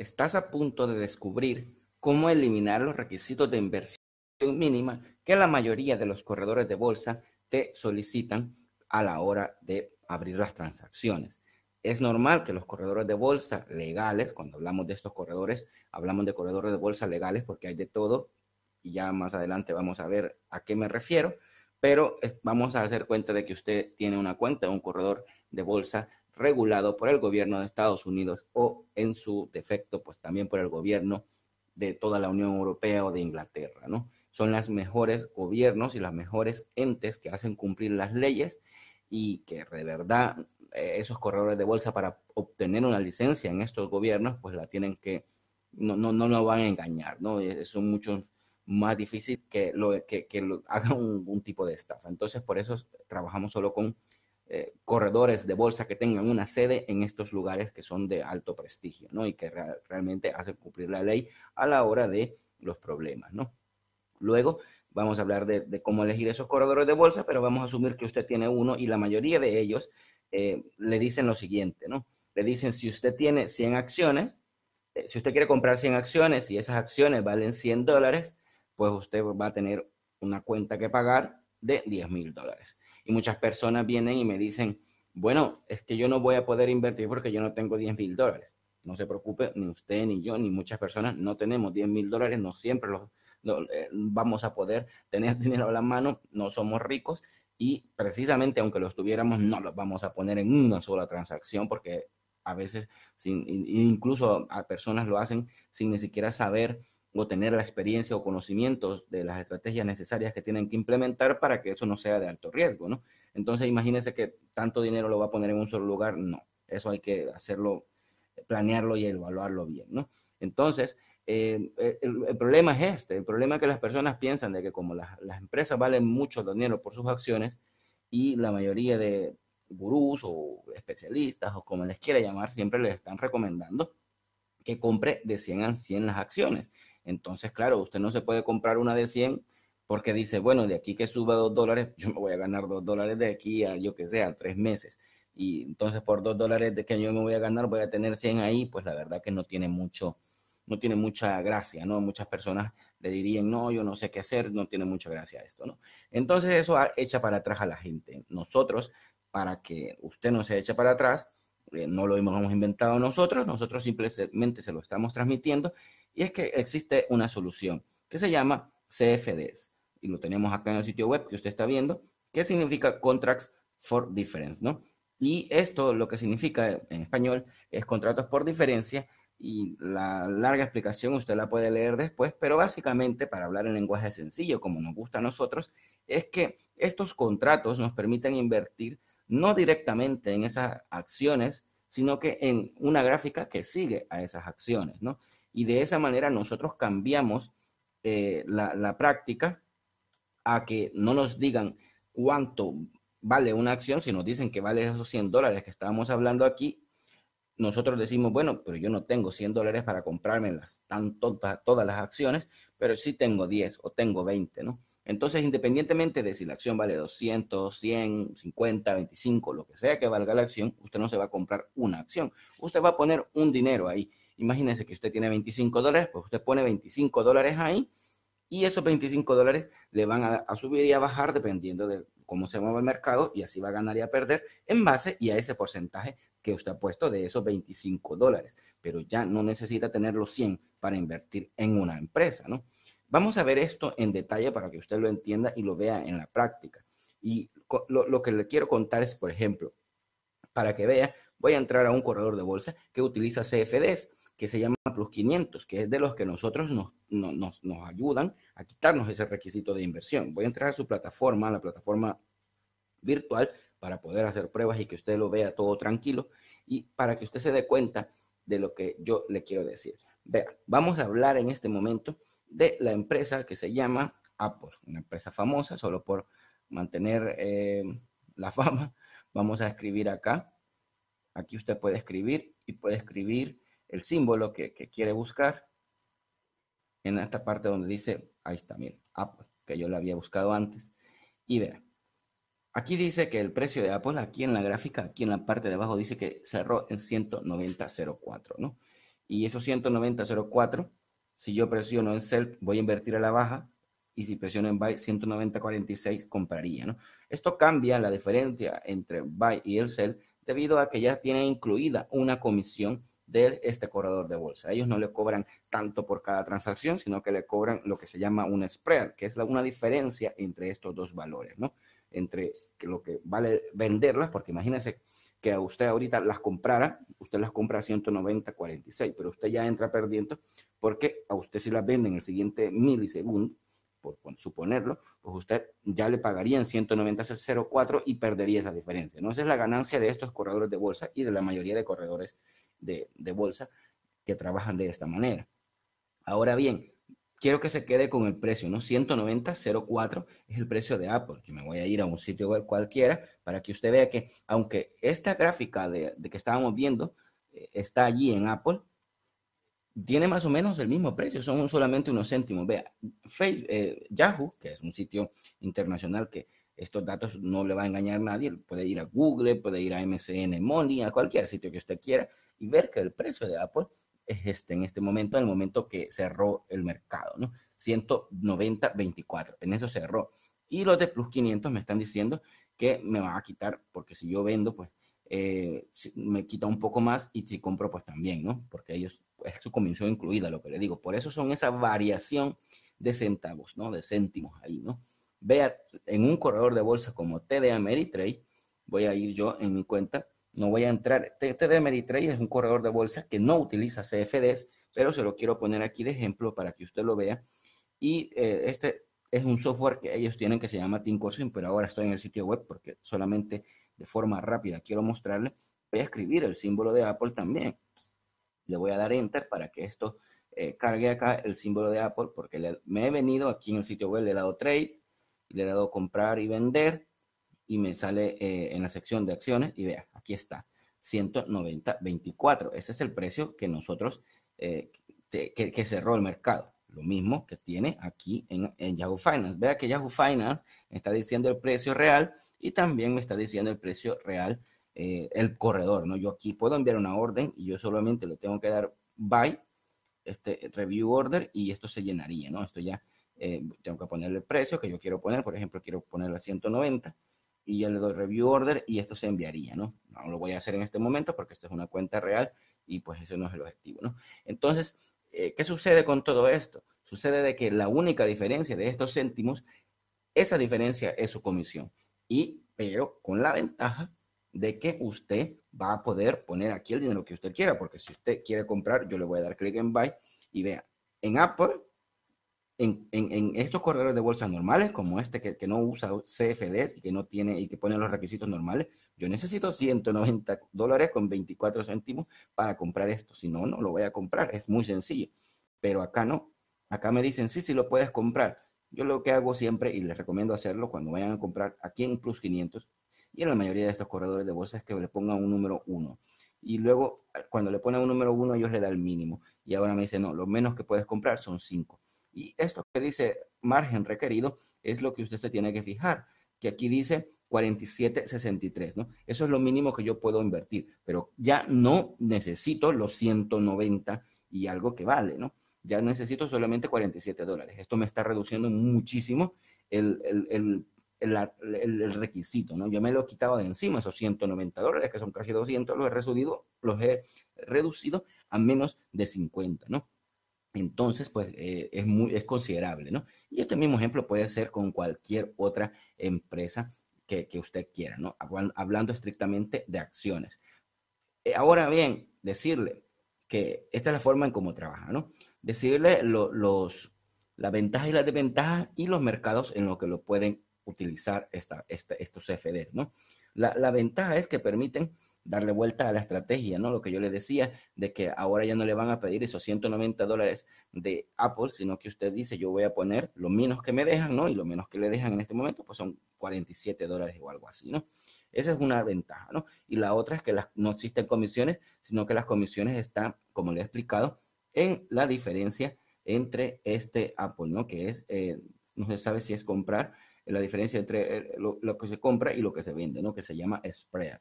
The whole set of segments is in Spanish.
estás a punto de descubrir cómo eliminar los requisitos de inversión mínima que la mayoría de los corredores de bolsa te solicitan a la hora de abrir las transacciones. Es normal que los corredores de bolsa legales, cuando hablamos de estos corredores, hablamos de corredores de bolsa legales porque hay de todo y ya más adelante vamos a ver a qué me refiero, pero vamos a hacer cuenta de que usted tiene una cuenta, un corredor de bolsa regulado por el gobierno de Estados Unidos o en su defecto, pues también por el gobierno de toda la Unión Europea o de Inglaterra, ¿no? Son los mejores gobiernos y las mejores entes que hacen cumplir las leyes y que de verdad eh, esos corredores de bolsa para obtener una licencia en estos gobiernos, pues la tienen que, no, no, no lo van a engañar, ¿no? Eh, son mucho más difícil que lo que, haga un, tipo de estafa. Entonces, por eso trabajamos solo con eh, corredores de bolsa que tengan una sede en estos lugares que son de alto prestigio, ¿no? Y que realmente hacen cumplir la ley a la hora de los problemas, ¿no? Luego vamos a hablar de, cómo elegir esos corredores de bolsa, pero vamos a asumir que usted tiene uno y la mayoría de ellos eh, le dicen lo siguiente, ¿no? Le dicen, si usted tiene 100 acciones, eh, si usted quiere comprar 100 acciones y esas acciones valen 100 dólares, pues usted va a tener una cuenta que pagar de 10 mil dólares muchas personas vienen y me dicen, bueno, es que yo no voy a poder invertir porque yo no tengo 10 mil dólares. No se preocupe, ni usted, ni yo, ni muchas personas no tenemos 10 mil dólares, no siempre los, eh, vamos a poder tener dinero a la mano, no somos ricos y precisamente aunque los tuviéramos, no los vamos a poner en una sola transacción porque a veces incluso a personas lo hacen sin ni siquiera saber o tener la experiencia o conocimientos de las estrategias necesarias que tienen que implementar para que eso no sea de alto riesgo, ¿no? Entonces imagínense que tanto dinero lo va a poner en un solo lugar, no, eso hay que hacerlo, planearlo y evaluarlo bien, ¿no? Entonces, eh, eh, el, problema es este, el problema es que las personas piensan de que como las, las empresas valen mucho dinero por sus acciones y la mayoría de gurús o especialistas o como les quiera llamar, siempre les están recomendando que compre de 100 a 100 las acciones entonces, claro, usted no se puede comprar una de 100 porque dice, bueno, de aquí que suba 2 dólares, yo me voy a ganar 2 dólares de aquí a, yo que sé, a 3 meses. Y entonces por 2 dólares de que yo me voy a ganar, voy a tener 100 ahí, pues la verdad que no tiene mucho, no tiene mucha gracia, ¿no? Muchas personas le dirían, no, yo no sé qué hacer, no tiene mucha gracia esto, ¿no? Entonces eso echa para atrás a la gente. Nosotros, para que usted no se eche para atrás, eh, no lo hemos inventado nosotros, nosotros simplemente se lo estamos transmitiendo y es que existe una solución que se llama CFDs. Y lo tenemos acá en el sitio web que usted está viendo, que significa Contracts for Difference, ¿no? Y esto lo que significa en español es contratos por diferencia y la larga explicación usted la puede leer después, pero básicamente para hablar en lenguaje sencillo, como nos gusta a nosotros, es que estos contratos nos permiten invertir no directamente en esas acciones, sino que en una gráfica que sigue a esas acciones, ¿no? y de esa manera nosotros cambiamos eh, la, práctica a que no nos digan cuánto vale una acción, si nos dicen que vale esos 100 dólares que estábamos hablando aquí, nosotros decimos, bueno, pero yo no tengo 100 dólares para comprarme las, todas las acciones, pero sí tengo 10 o tengo 20, ¿no? Entonces, independientemente de si la acción vale 200, 100, 50, 25, lo que sea que valga la acción, usted no se va a comprar una acción. Usted va a poner un dinero ahí. Imagínense que usted tiene 25 dólares, pues usted pone 25 dólares ahí y esos 25 dólares le van a, subir y a bajar dependiendo de cómo se mueva el mercado y así va a ganar y a perder en base y a ese porcentaje que usted ha puesto de esos 25 dólares. Pero ya no necesita tener los 100 para invertir en una empresa, ¿no? Vamos a ver esto en detalle para que usted lo entienda y lo vea en la práctica. Y lo que le quiero contar es, por ejemplo, para que vea, voy a entrar a un corredor de bolsa que utiliza CFDs que se llama Plus 500, que es de los que nosotros nos, nos, ayudan a quitarnos ese requisito de inversión. Voy a entrar a su plataforma, a la plataforma virtual, para poder hacer pruebas y que usted lo vea todo tranquilo y para que usted se dé cuenta de lo que yo le quiero decir. Vea, vamos a hablar en este momento de la empresa que se llama Apple, una empresa famosa solo por mantener eh, la fama. Vamos a escribir acá. Aquí usted puede escribir y puede escribir el símbolo que, quiere buscar en esta parte donde dice, ahí está, mi Apple, que yo lo había buscado antes. Y vean, aquí dice que el precio de Apple, aquí en la gráfica, aquí en la parte de abajo, dice que cerró en 190.04, ¿no? Y esos 190.04, si yo presiono en sell, voy a invertir a la baja, y si presiono en buy 190.46 compraría, ¿no? Esto cambia la diferencia entre buy y el sell debido a que ya tiene incluida una comisión de este corredor de bolsa. Ellos no le cobran tanto por cada transacción, sino que le cobran lo que se llama un spread, que es la, una diferencia entre estos dos valores, ¿no? Entre lo que vale venderlas, porque imagínense que a usted ahorita las comprara, usted las compra a 190, 46, pero usted ya entra perdiendo porque a usted si las venden en el siguiente milisegundo, por suponerlo, pues usted ya le pagaría en 190.04 y perdería esa diferencia. ¿no? es la ganancia de estos corredores de bolsa y de la mayoría de corredores de, bolsa que trabajan de esta manera. Ahora bien, quiero que se quede con el precio, ¿no? 190.04 es el precio de Apple. Yo me voy a ir a un sitio web cualquiera para que usted vea que, aunque esta gráfica de, que estábamos viendo eh, está allí en Apple, tiene más o menos el mismo precio, son solamente unos céntimos. Vea, eh, Yahoo, que es un sitio internacional que estos datos no le va a engañar a nadie. Puede ir a Google, puede ir a MCN Money, a cualquier sitio que usted quiera y ver que el precio de Apple es este en este momento, en el momento que cerró el mercado, ¿no? 190.24, en eso cerró. Y los de Plus 500 me están diciendo que me va a quitar, porque si yo vendo, pues eh, me quita un poco más y si compro, pues también, ¿no? Porque ellos, es su comisión incluida, lo que le digo. Por eso son esa variación de centavos, ¿no? De céntimos ahí, ¿no? vea en un corredor de bolsa como TD Ameritrade, voy a ir yo en mi cuenta, no voy a entrar, TD Ameritrade es un corredor de bolsa que no utiliza CFDs, pero se lo quiero poner aquí de ejemplo para que usted lo vea. Y eh, este es un software que ellos tienen que se llama Tinkorsing, pero ahora estoy en el sitio web porque solamente de forma rápida quiero mostrarle. Voy a escribir el símbolo de Apple también. Le voy a dar Enter para que esto eh, cargue acá el símbolo de Apple porque me he venido aquí en el sitio web, le he dado Trade, le he dado comprar y vender y me sale eh, en la sección de acciones y vea, aquí está, 190.24. Ese es el precio que nosotros, eh, que, cerró el mercado. Lo mismo que tiene aquí en, Yahoo Finance. Vea que Yahoo Finance está diciendo el precio real y también me está diciendo el precio real eh, el corredor. ¿no? Yo aquí puedo enviar una orden y yo solamente le tengo que dar buy, este review order y esto se llenaría. ¿no? Esto ya eh, tengo que ponerle el precio que yo quiero poner, por ejemplo, quiero ponerlo a 190 y ya le doy review order y esto se enviaría, ¿no? No lo voy a hacer en este momento porque esta es una cuenta real y pues eso no es el objetivo, ¿no? Entonces, eh, ¿qué sucede con todo esto? Sucede de que la única diferencia de estos céntimos, esa diferencia es su comisión. Y, pero con la ventaja de que usted va a poder poner aquí el dinero que usted quiera, porque si usted quiere comprar, yo le voy a dar clic en buy y vea, en Apple en, estos corredores de bolsas normales, como este que, no usa CFDs y que no tiene y que pone los requisitos normales, yo necesito 190 dólares con 24 céntimos para comprar esto. Si no, no lo voy a comprar. Es muy sencillo. Pero acá no. Acá me dicen, sí, sí lo puedes comprar. Yo lo que hago siempre, y les recomiendo hacerlo cuando vayan a comprar aquí en Plus 500 y en la mayoría de estos corredores de bolsa, es que le pongan un número 1 y luego cuando le ponen un número 1, ellos le dan el mínimo y ahora me dicen, no, lo menos que puedes comprar son 5. Y esto que dice margen requerido es lo que usted se tiene que fijar, que aquí dice 47.63, ¿no? Eso es lo mínimo que yo puedo invertir, pero ya no necesito los 190 y algo que vale, ¿no? Ya necesito solamente 47 dólares. Esto me está reduciendo muchísimo el, requisito, ¿no? Yo me lo he quitado de encima esos 190 dólares, que son casi 200, los he reducido, los he reducido a menos de 50, ¿no? entonces pues eh, es, muy, es considerable, ¿no? Y este mismo ejemplo puede ser con cualquier otra empresa que, que usted quiera, ¿no? Hablando estrictamente de acciones. Eh, ahora bien, decirle que esta es la forma en cómo trabaja, ¿no? Decirle los, la ventaja y las desventajas y los mercados en los que lo pueden utilizar esta, esta, estos CFDs, ¿no? la ventaja es que permiten darle vuelta a la estrategia, ¿no? Lo que yo le decía, de que ahora ya no le van a pedir esos 190 dólares de Apple, sino que usted dice, yo voy a poner lo menos que me dejan, ¿no? Y lo menos que le dejan en este momento, pues son 47 dólares o algo así, ¿no? Esa es una ventaja, ¿no? Y la otra es que no existen comisiones, sino que las comisiones están, como le he explicado, en la diferencia entre este Apple, ¿no? Que es, eh, no se sabe si es comprar, la diferencia entre eh, lo, lo, que se compra y lo que se vende, ¿no? Que se llama spread.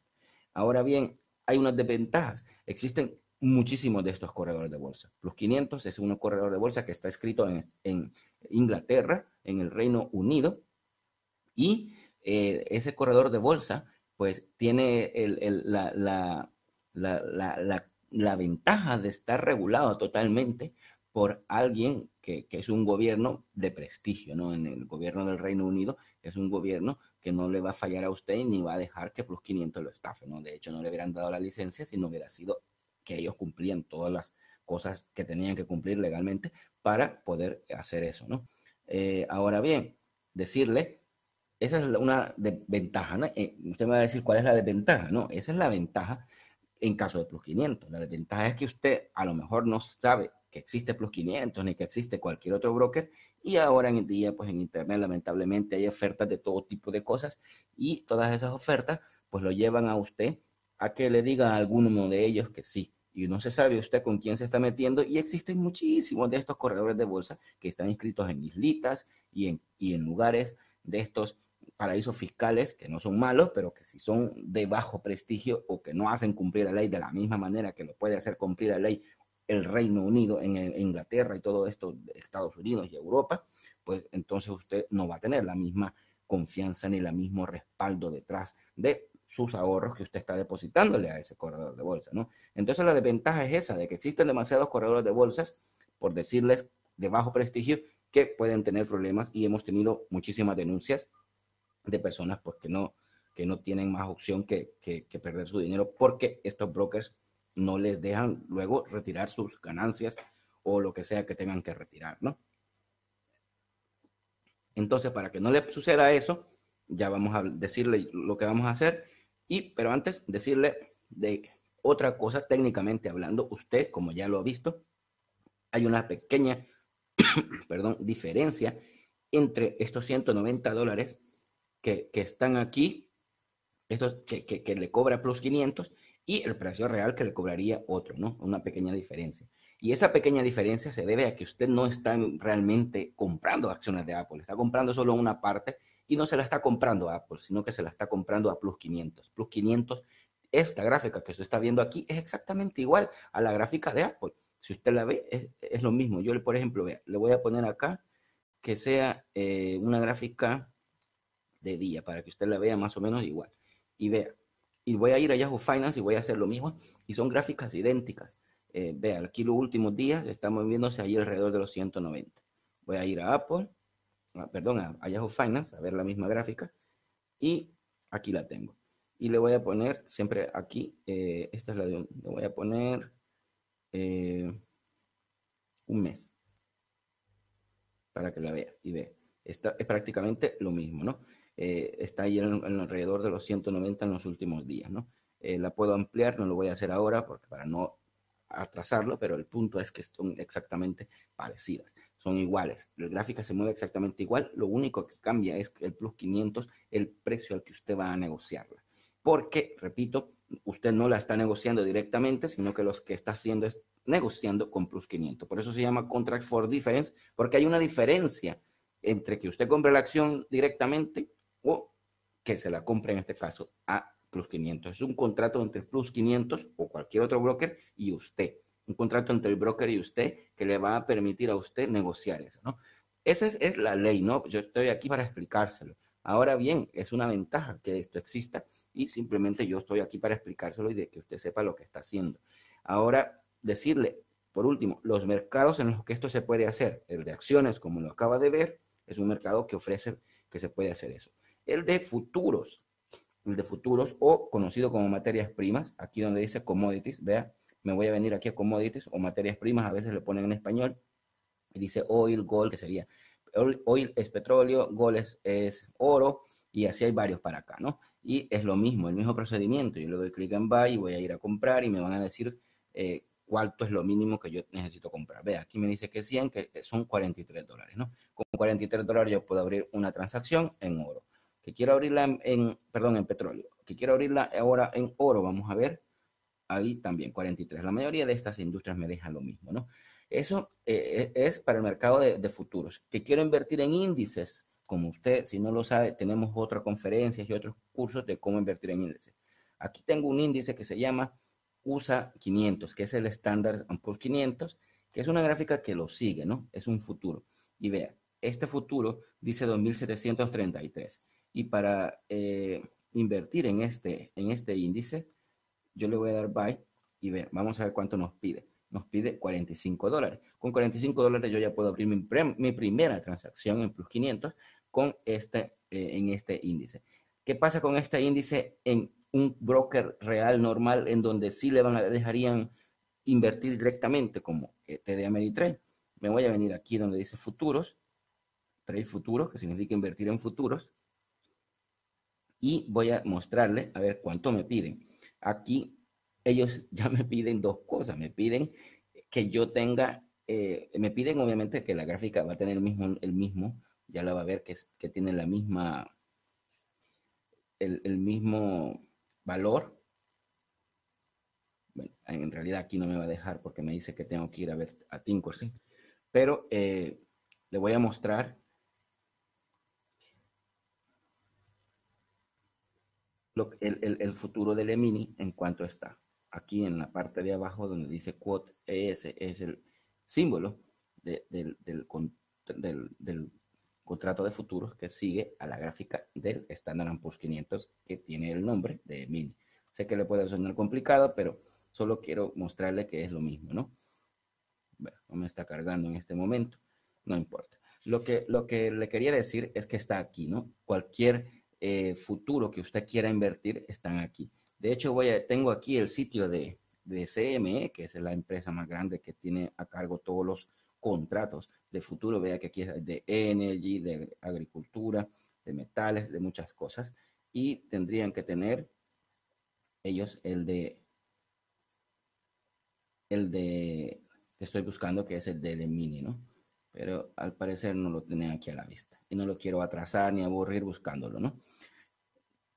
Ahora bien, hay unas desventajas. Existen muchísimos de estos corredores de bolsa. Plus 500 es un corredor de bolsa que está escrito en, Inglaterra, en el Reino Unido, y eh, ese corredor de bolsa, pues tiene la ventaja de estar regulado totalmente por alguien que, es un gobierno de prestigio, ¿no? En el gobierno del Reino Unido es un gobierno que no le va a fallar a usted ni va a dejar que Plus 500 lo estafe, ¿no? De hecho, no le hubieran dado la licencia si no hubiera sido que ellos cumplían todas las cosas que tenían que cumplir legalmente para poder hacer eso, ¿no? Eh, ahora bien, decirle, esa es una desventaja, ¿no? Eh, usted me va a decir cuál es la desventaja, ¿no? Esa es la ventaja en caso de Plus 500. La desventaja es que usted a lo mejor no sabe que existe Plus 500 ni que existe cualquier otro broker. Y ahora en el día, pues en Internet lamentablemente hay ofertas de todo tipo de cosas y todas esas ofertas pues lo llevan a usted a que le diga a alguno de ellos que sí. Y no se sabe usted con quién se está metiendo y existen muchísimos de estos corredores de bolsa que están inscritos en islitas y en, y en lugares de estos paraísos fiscales que no son malos, pero que si son de bajo prestigio o que no hacen cumplir la ley de la misma manera que lo puede hacer cumplir la ley el Reino Unido, en, Inglaterra y todo esto, de Estados Unidos y Europa, pues entonces usted no va a tener la misma confianza ni el mismo respaldo detrás de sus ahorros que usted está depositándole a ese corredor de bolsa, ¿no? Entonces la desventaja es esa, de que existen demasiados corredores de bolsas, por decirles, de bajo prestigio, que pueden tener problemas y hemos tenido muchísimas denuncias de personas pues, que, no, que no tienen más opción que perder su dinero porque estos brokers no les dejan luego retirar sus ganancias o lo que sea que tengan que retirar, ¿no? Entonces, para que no le suceda eso, ya vamos a decirle lo que vamos a hacer, y, pero antes decirle de otra cosa técnicamente hablando, usted, como ya lo ha visto, hay una pequeña, perdón, diferencia entre estos 190 dólares que, están aquí, que, le cobra plus 500 y el precio real que le cobraría otro, ¿no? Una pequeña diferencia. Y esa pequeña diferencia se debe a que usted no está realmente comprando acciones de Apple, está comprando solo una parte y no se la está comprando Apple, sino que se la está comprando a Plus 500. Plus 500, esta gráfica que usted está viendo aquí es exactamente igual a la gráfica de Apple. Si usted la ve, es, lo mismo. Yo, por ejemplo, le voy a poner acá que sea eh, una gráfica de día para que usted la vea más o menos igual. Y vea, y voy a ir a Yahoo Finance y voy a hacer lo mismo y son gráficas idénticas. Eh, vean, aquí los últimos días estamos moviéndose ahí alrededor de los 190. Voy a ir a Apple, ah, perdón, a, Yahoo Finance a ver la misma gráfica y aquí la tengo. Y le voy a poner siempre aquí, eh, esta es la de, un, le voy a poner eh, un mes para que la vea y ve Esta es prácticamente lo mismo, ¿no? Eh, está ahí en, alrededor de los 190 en los últimos días, ¿no? Eh, la puedo ampliar, no lo voy a hacer ahora porque para no atrasarlo, pero el punto es que son exactamente parecidas, son iguales. La gráfica se mueve exactamente igual, lo único que cambia es el plus 500, el precio al que usted va a negociarla. Porque, repito, usted no la está negociando directamente, sino que los que está haciendo es negociando con plus 500. Por eso se llama contract for difference, porque hay una diferencia entre que usted compre la acción directamente o que se la compre en este caso a Plus 500. Es un contrato entre Plus 500 o cualquier otro broker y usted. Un contrato entre el broker y usted que le va a permitir a usted negociar eso, ¿no? Esa es, es la ley, ¿no? Yo estoy aquí para explicárselo. Ahora bien, es una ventaja que esto exista y simplemente yo estoy aquí para explicárselo y de que usted sepa lo que está haciendo. Ahora, decirle, por último, los mercados en los que esto se puede hacer, el de acciones, como lo acaba de ver, es un mercado que ofrece que se puede hacer eso el de futuros, el de futuros o conocido como materias primas, aquí donde dice commodities, vea, me voy a venir aquí a commodities o materias primas, a veces le ponen en español, y dice oil, gold, que sería, oil es petróleo, gold es, oro, y así hay varios para acá, ¿no? Y es lo mismo, el mismo procedimiento, yo le doy clic en buy y voy a ir a comprar y me van a decir eh, cuánto es lo mínimo que yo necesito comprar. Vea, aquí me dice que 100, que son 43 dólares, ¿no? Con 43 dólares yo puedo abrir una transacción en oro quiero abrirla en, perdón, en petróleo, que quiero abrirla ahora en oro, vamos a ver, ahí también 43. La mayoría de estas industrias me deja lo mismo, ¿no? Eso eh, eh, es para el mercado de, futuros. Que quiero invertir en índices, como usted, si no lo sabe, tenemos otras conferencias y otros cursos de cómo invertir en índices. Aquí tengo un índice que se llama USA 500, que es el estándar Poor's 500, que es una gráfica que lo sigue, ¿no? Es un futuro. Y vea, este futuro dice 2733. Y para eh, invertir en este, en este índice, yo le voy a dar buy y vamos a ver cuánto nos pide. Nos pide 45 dólares. Con 45 dólares yo ya puedo abrir mi, primera transacción en Plus 500 con este, eh, en este índice. ¿Qué pasa con este índice en un broker real normal en donde sí le van a, dejarían invertir directamente como eh, TD Ameritrade? Me voy a venir aquí donde dice futuros, trade futuros, que significa invertir en futuros y voy a mostrarle a ver cuánto me piden. Aquí ellos ya me piden dos cosas, me piden que yo tenga, eh, me piden obviamente que la gráfica va a tener el mismo, el mismo ya la va a ver que, que tiene la misma, el, mismo valor. Bueno, en realidad aquí no me va a dejar porque me dice que tengo que ir a ver a Tinkersy, ¿sí? pero eh, le voy a mostrar el, futuro del EMINI en cuanto está. Aquí en la parte de abajo donde dice quote ES es el símbolo del, del, contrato de futuros que sigue a la gráfica del Standard Poor's 500 que tiene el nombre de EMINI. Sé que le puede sonar complicado, pero solo quiero mostrarle que es lo mismo, ¿no? Bueno, no me está cargando en este momento, no importa. Lo que, lo que le quería decir es que está aquí, ¿no? Cualquier eh, futuro que usted quiera invertir están aquí. De hecho, voy a, tengo aquí el sitio de, de CME, que es la empresa más grande que tiene a cargo todos los contratos de futuro. Vea que aquí es de energy, de agricultura, de metales, de muchas cosas. Y tendrían que tener ellos el de el de que estoy buscando, que es el de mini, ¿no? Pero al parecer no lo tienen aquí a la vista. Y no lo quiero atrasar ni aburrir buscándolo, ¿no?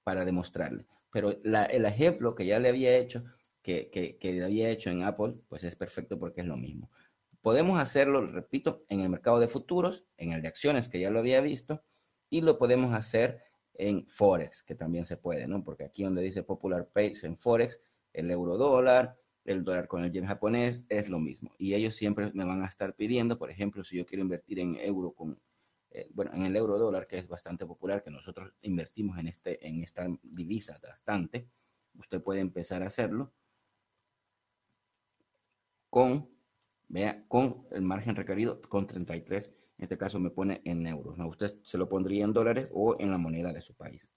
para demostrarle. Pero el ejemplo que ya le había hecho, que, le había hecho en Apple, pues es perfecto porque es lo mismo. Podemos hacerlo, repito, en el mercado de futuros, en el de acciones que ya lo había visto, y lo podemos hacer en Forex, que también se puede, ¿no? Porque aquí donde dice Popular Pays en Forex, el euro dólar, el dólar con el yen japonés, es lo mismo. Y ellos siempre me van a estar pidiendo, por ejemplo, si yo quiero invertir en euro con eh, bueno, en el euro dólar, que es bastante popular, que nosotros invertimos en, este, en esta divisa bastante, usted puede empezar a hacerlo con, vea, con el margen requerido con 33, en este caso me pone en euros, ¿no? Usted se lo pondría en dólares o en la moneda de su país.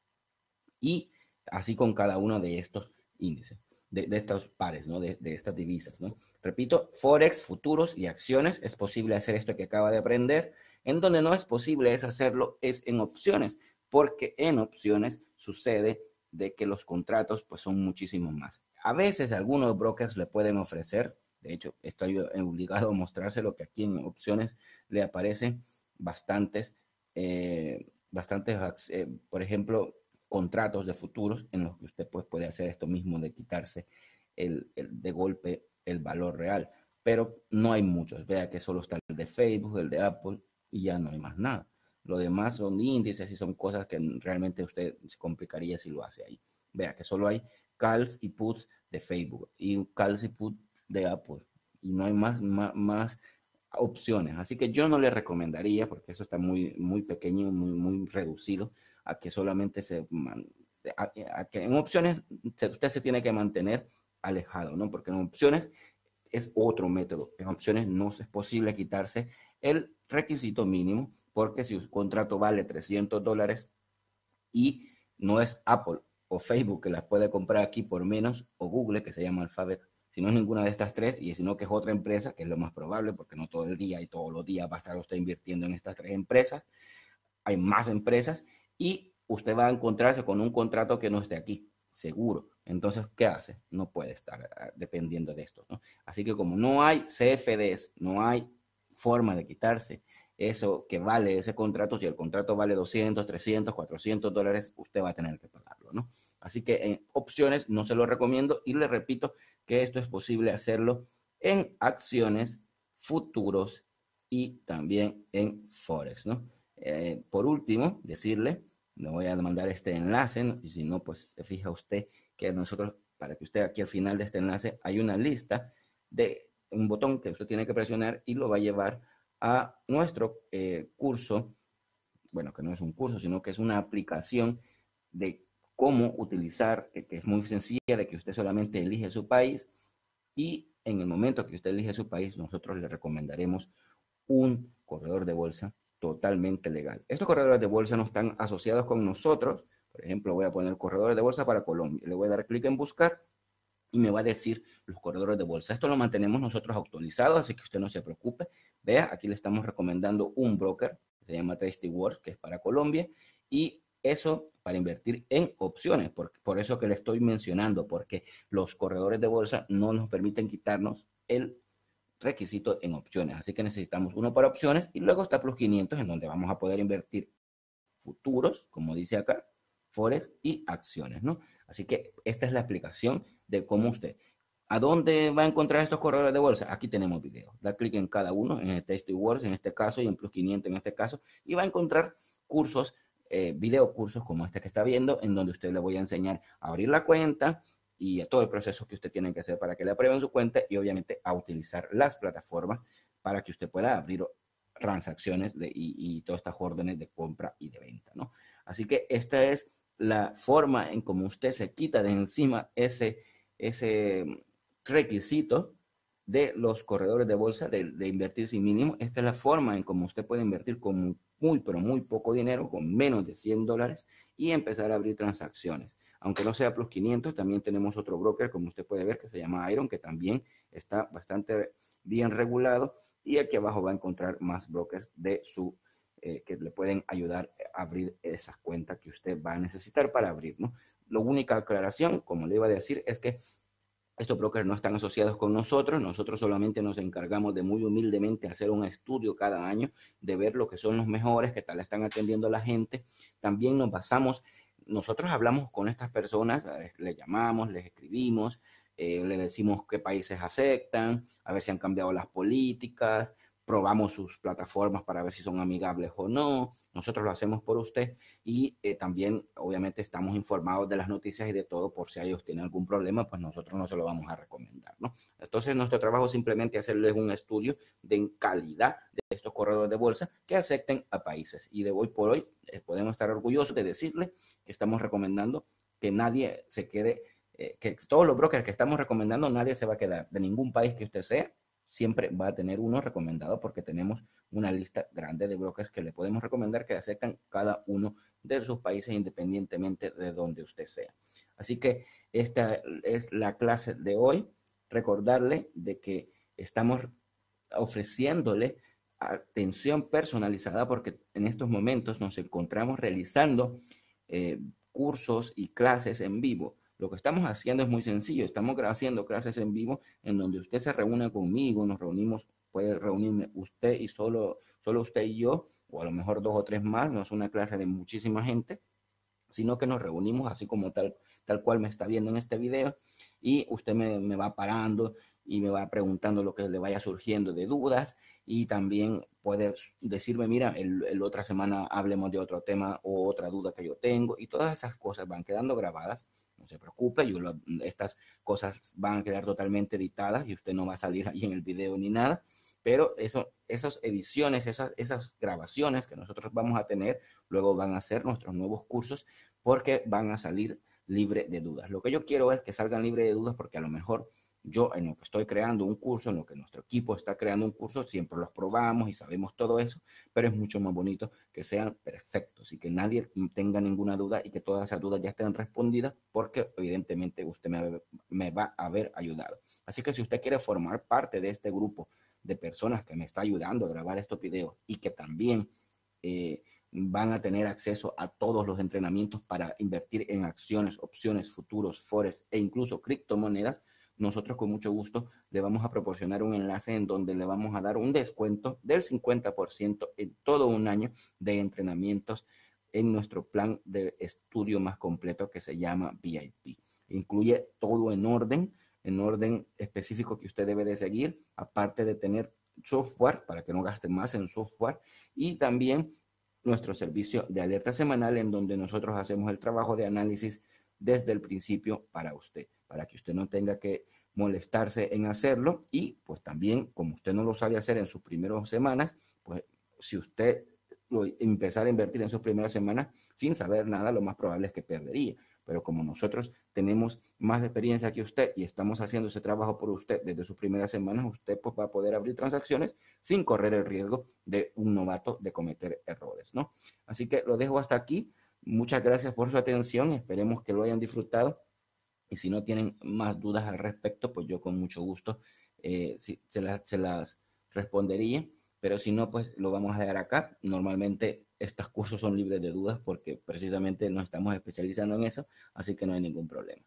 Y así con cada uno de estos índices. De, de, estos pares, ¿no? De, de, estas divisas, ¿no? Repito, Forex, futuros y acciones. Es posible hacer esto que acaba de aprender. En donde no es posible es hacerlo es en opciones, porque en opciones sucede de que los contratos pues son muchísimo más. A veces algunos brokers le pueden ofrecer, de hecho estoy obligado a lo que aquí en opciones le aparecen bastantes, eh, bastantes eh, por ejemplo, contratos de futuros en los que usted pues, puede hacer esto mismo de quitarse el, de golpe el valor real. Pero no hay muchos. Vea que solo está el de Facebook, el de Apple, y ya no hay más nada. Lo demás son índices y son cosas que realmente usted se complicaría si lo hace ahí. Vea que solo hay calls y puts de Facebook y calls y puts de Apple y no hay más, más, opciones. Así que yo no le recomendaría, porque eso está muy, muy pequeño, muy, muy reducido, a que solamente se... a que en opciones usted se tiene que mantener alejado, ¿no? Porque en opciones es otro método. En opciones no es posible quitarse el requisito mínimo, porque si su contrato vale 300 dólares y no es Apple o Facebook que las puede comprar aquí por menos, o Google que se llama Alphabet, si no es ninguna de estas tres y si que es otra empresa, que es lo más probable porque no todo el día y todos los días va a estar usted invirtiendo en estas tres empresas, hay más empresas y usted va a encontrarse con un contrato que no esté aquí, seguro. Entonces, ¿qué hace? No puede estar ah, dependiendo de esto. Así que como no hay CFDs, no hay forma de quitarse eso que vale ese contrato, si el contrato vale 200, 300, 400 dólares, usted va a tener que pagarlo, ¿no? Así que en eh, opciones no se lo recomiendo y le repito que esto es posible hacerlo en acciones, futuros y también en Forex, ¿no? Eh, por último, decirle, le voy a mandar este enlace, y si no, pues se fija usted que nosotros, para que usted aquí al final de este enlace, hay una lista de un botón que usted tiene que presionar y lo va a llevar a nuestro eh, curso, bueno, que no es un curso, sino que es una aplicación de cómo utilizar, que, es muy sencilla, de que usted solamente elige su país y en el momento que usted elige su país, nosotros le recomendaremos un corredor de bolsa totalmente legal. Estos corredores de bolsa no están asociados con nosotros. Por ejemplo, voy a poner corredores de bolsa para Colombia. Le voy a dar clic en buscar y me va a decir los corredores de bolsa. Esto lo mantenemos nosotros actualizado, así que usted no se preocupe. Vea, aquí le estamos recomendando un broker se llama Tasty Wars que es para Colombia, y eso para invertir en opciones. Por, por eso que le estoy mencionando, porque los corredores de bolsa no nos permiten quitarnos el requisito en opciones. Así que necesitamos uno para opciones y luego está Plus 500 en donde vamos a poder invertir futuros, como dice acá, forex y acciones, ¿no? Así que esta es la explicación de cómo usted. ¿A dónde va a encontrar estos corredores de bolsa? Aquí tenemos video, Da clic en cada uno, en este Tasty Words en este caso y en Plus 500 en este caso, y va a encontrar cursos, eh, video cursos como este que está viendo, en donde usted le voy a enseñar a abrir la cuenta y a todo el proceso que usted tiene que hacer para que le aprueben su cuenta y obviamente a utilizar las plataformas para que usted pueda abrir transacciones y, y, todas estas órdenes de compra y de venta, ¿no? Así que esta es la forma en cómo usted se quita de encima ese ese requisito de los corredores de bolsa de, invertir sin mínimo. Esta es la forma en cómo usted puede invertir con muy, pero muy poco dinero, con menos de 100 dólares y empezar a abrir transacciones. Aunque no sea plus 500, también tenemos otro broker, como usted puede ver, que se llama Iron, que también está bastante bien regulado. Y aquí abajo va a encontrar más brokers de su eh, que le pueden ayudar a abrir esas cuentas que usted va a necesitar para abrir, ¿no? La única aclaración, como le iba a decir, es que estos brokers no están asociados con nosotros, nosotros solamente nos encargamos de muy humildemente hacer un estudio cada año, de ver lo que son los mejores, que tal están atendiendo a la gente. También nos basamos, nosotros hablamos con estas personas, les llamamos, les escribimos, eh, le decimos qué países aceptan, a ver si han cambiado las políticas, probamos sus plataformas para ver si son amigables o no. Nosotros lo hacemos por usted y eh, también obviamente estamos informados de las noticias y de todo por si ellos tienen algún problema, pues nosotros no se lo vamos a recomendar. ¿no? Entonces nuestro trabajo simplemente hacerles un estudio de calidad de estos corredores de bolsa que acepten a países. Y de hoy por hoy eh, podemos estar orgullosos de decirle que estamos recomendando que nadie se quede, eh, que todos los brokers que estamos recomendando, nadie se va a quedar de ningún país que usted sea siempre va a tener uno recomendado porque tenemos una lista grande de bloques que le podemos recomendar que aceptan cada uno de sus países independientemente de donde usted sea. Así que esta es la clase de hoy. Recordarle de que estamos ofreciéndole atención personalizada porque en estos momentos nos encontramos realizando eh, cursos y clases en vivo. Lo que estamos haciendo es muy sencillo, estamos haciendo clases en vivo en donde usted se reúne conmigo, nos reunimos, puede reunirme usted y solo, solo usted y yo, o a lo mejor dos o tres más, no es una clase de muchísima gente, sino que nos reunimos así como tal, tal cual me está viendo en este video y usted me, me va parando y me va preguntando lo que le vaya surgiendo de dudas y también puede decirme, mira, el, el, otra semana hablemos de otro tema o otra duda que yo tengo y todas esas cosas van quedando grabadas se preocupe, estas cosas van a quedar totalmente editadas y usted no va a salir ahí en el video ni nada, pero eso, esas ediciones, esas, esas grabaciones que nosotros vamos a tener, luego van a ser nuestros nuevos cursos porque van a salir libre de dudas. Lo que yo quiero es que salgan libre de dudas porque a lo mejor yo en lo que estoy creando un curso, en lo que nuestro equipo está creando un curso, siempre los probamos y sabemos todo eso, pero es mucho más bonito que sean perfectos y que nadie tenga ninguna duda y que todas esas dudas ya estén respondidas porque evidentemente usted me, va a haber ayudado. Así que si usted quiere formar parte de este grupo de personas que me está ayudando a grabar estos videos y que también... Eh, van a tener acceso a todos los entrenamientos para invertir en acciones, opciones, futuros, forex e incluso criptomonedas, nosotros con mucho gusto le vamos a proporcionar un enlace en donde le vamos a dar un descuento del 50% en todo un año de entrenamientos en nuestro plan de estudio más completo que se llama VIP. Incluye todo en orden, en orden específico que usted debe de seguir, aparte de tener software para que no gaste más en software y también nuestro servicio de alerta semanal en donde nosotros hacemos el trabajo de análisis desde el principio para usted, para que usted no tenga que molestarse en hacerlo y pues también como usted no lo sabe hacer en sus primeras semanas, pues si usted lo, empezar a invertir en sus primeras semanas sin saber nada, lo más probable es que perdería. Pero como nosotros tenemos más experiencia que usted y estamos haciendo ese trabajo por usted desde sus primeras semanas, usted pues va a poder abrir transacciones sin correr el riesgo de un novato de cometer errores, ¿no? Así que lo dejo hasta aquí. Muchas gracias por su atención, esperemos que lo hayan disfrutado y si no tienen más dudas al respecto, pues yo con mucho gusto eh, se, las respondería, pero si no, pues lo vamos a dejar acá. Normalmente estos cursos son libres de dudas porque precisamente nos estamos especializando en eso, así que no hay ningún problema.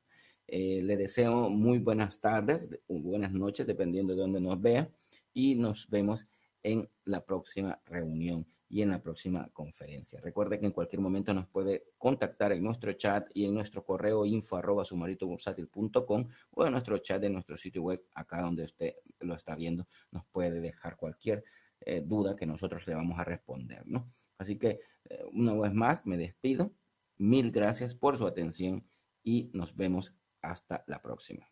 Eh, les deseo muy buenas tardes, buenas noches, dependiendo de dónde nos vea y nos vemos en la próxima reunión y en la próxima conferencia. Recuerde que en cualquier momento nos puede contactar en nuestro chat y en nuestro correo info arroba o en nuestro chat de nuestro sitio web, acá donde usted lo está viendo, nos puede dejar cualquier eh, duda que nosotros le vamos a responder. ¿no? Así que eh, una vez más me despido. Mil gracias por su atención y nos vemos hasta la próxima.